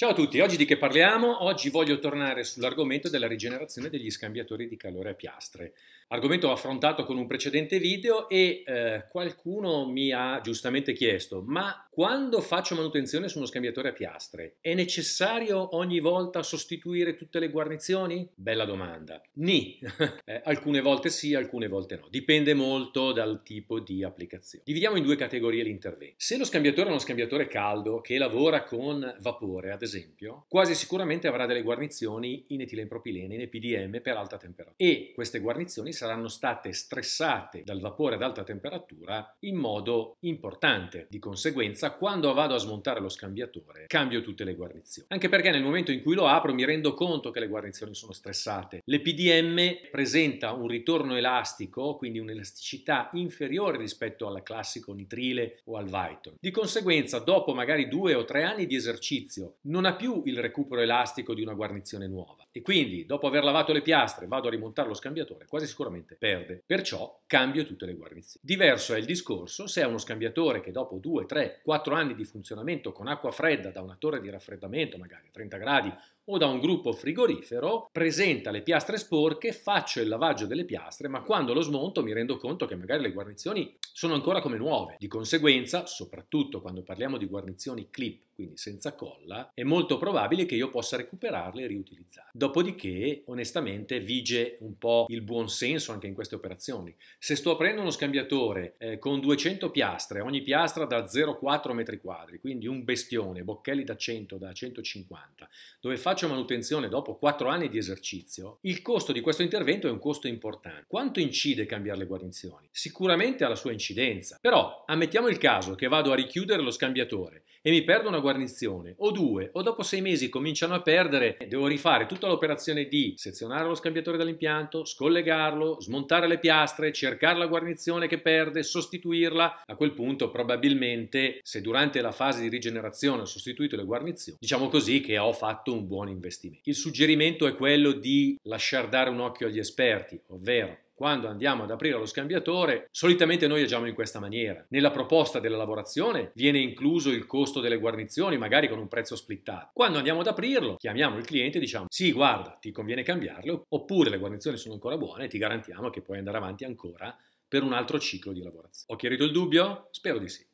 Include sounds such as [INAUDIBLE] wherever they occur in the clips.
Ciao a tutti, oggi di che parliamo? Oggi voglio tornare sull'argomento della rigenerazione degli scambiatori di calore a piastre argomento affrontato con un precedente video e eh, qualcuno mi ha giustamente chiesto, ma quando faccio manutenzione su uno scambiatore a piastre, è necessario ogni volta sostituire tutte le guarnizioni? Bella domanda. Ni, [LAUGHS] eh, alcune volte sì, alcune volte no, dipende molto dal tipo di applicazione. Dividiamo in due categorie l'intervento. Se lo scambiatore è uno scambiatore caldo che lavora con vapore, ad esempio, quasi sicuramente avrà delle guarnizioni in etilenpropilene, in EPDM per alta temperatura e queste guarnizioni saranno state stressate dal vapore ad alta temperatura in modo importante. Di conseguenza, quando vado a smontare lo scambiatore, cambio tutte le guarnizioni. Anche perché nel momento in cui lo apro mi rendo conto che le guarnizioni sono stressate. L'EPDM presenta un ritorno elastico, quindi un'elasticità inferiore rispetto alla classico nitrile o al Viton. Di conseguenza, dopo magari due o tre anni di esercizio, non ha più il recupero elastico di una guarnizione nuova. E quindi, dopo aver lavato le piastre, vado a rimontare lo scambiatore, quasi sicuramente sicuramente perde. Perciò cambio tutte le guarnizioni. Diverso è il discorso se è uno scambiatore che dopo 2, 3, 4 anni di funzionamento con acqua fredda da una torre di raffreddamento, magari a 30 gradi, o da un gruppo frigorifero, presenta le piastre sporche, faccio il lavaggio delle piastre, ma quando lo smonto mi rendo conto che magari le guarnizioni sono ancora come nuove. Di conseguenza, soprattutto quando parliamo di guarnizioni clip quindi senza colla, è molto probabile che io possa recuperarle e riutilizzarle. Dopodiché, onestamente, vige un po' il buon senso anche in queste operazioni. Se sto aprendo uno scambiatore eh, con 200 piastre, ogni piastra da 0,4 metri quadri, quindi un bestione, bocchelli da 100, da 150, dove faccio manutenzione dopo 4 anni di esercizio, il costo di questo intervento è un costo importante. Quanto incide cambiare le guarnizioni? Sicuramente ha la sua incidenza, però ammettiamo il caso che vado a richiudere lo scambiatore e mi perdo una guarnizione guarnizione, o due, o dopo sei mesi cominciano a perdere, devo rifare tutta l'operazione di sezionare lo scambiatore dall'impianto, scollegarlo, smontare le piastre, cercare la guarnizione che perde, sostituirla. A quel punto, probabilmente, se durante la fase di rigenerazione ho sostituito le guarnizioni, diciamo così che ho fatto un buon investimento. Il suggerimento è quello di lasciar dare un occhio agli esperti, ovvero quando andiamo ad aprire lo scambiatore, solitamente noi agiamo in questa maniera. Nella proposta della lavorazione viene incluso il costo delle guarnizioni, magari con un prezzo splittato. Quando andiamo ad aprirlo, chiamiamo il cliente e diciamo sì, guarda, ti conviene cambiarlo, oppure le guarnizioni sono ancora buone e ti garantiamo che puoi andare avanti ancora per un altro ciclo di lavorazione. Ho chiarito il dubbio? Spero di sì.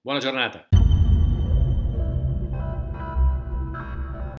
Buona giornata!